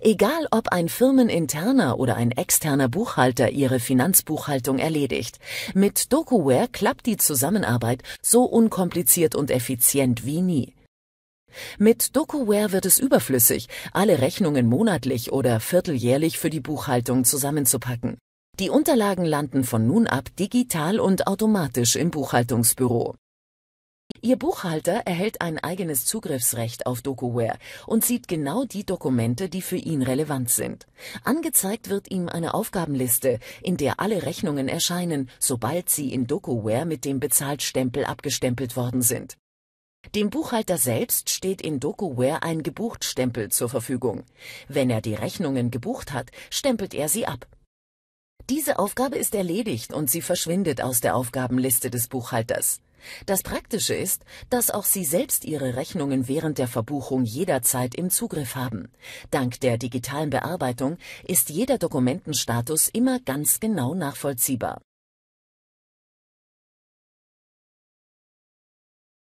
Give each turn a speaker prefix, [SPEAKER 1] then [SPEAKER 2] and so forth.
[SPEAKER 1] Egal ob ein firmeninterner oder ein externer Buchhalter ihre Finanzbuchhaltung erledigt, mit DocuWare klappt die Zusammenarbeit so unkompliziert und effizient wie nie. Mit DocuWare wird es überflüssig, alle Rechnungen monatlich oder vierteljährlich für die Buchhaltung zusammenzupacken. Die Unterlagen landen von nun ab digital und automatisch im Buchhaltungsbüro. Ihr Buchhalter erhält ein eigenes Zugriffsrecht auf DocuWare und sieht genau die Dokumente, die für ihn relevant sind. Angezeigt wird ihm eine Aufgabenliste, in der alle Rechnungen erscheinen, sobald sie in DocuWare mit dem Bezahltstempel abgestempelt worden sind. Dem Buchhalter selbst steht in DocuWare ein Gebuchtstempel zur Verfügung. Wenn er die Rechnungen gebucht hat, stempelt er sie ab. Diese Aufgabe ist erledigt und sie verschwindet aus der Aufgabenliste des Buchhalters. Das Praktische ist, dass auch Sie selbst Ihre Rechnungen während der Verbuchung jederzeit im Zugriff haben. Dank der digitalen Bearbeitung ist jeder Dokumentenstatus immer ganz
[SPEAKER 2] genau nachvollziehbar.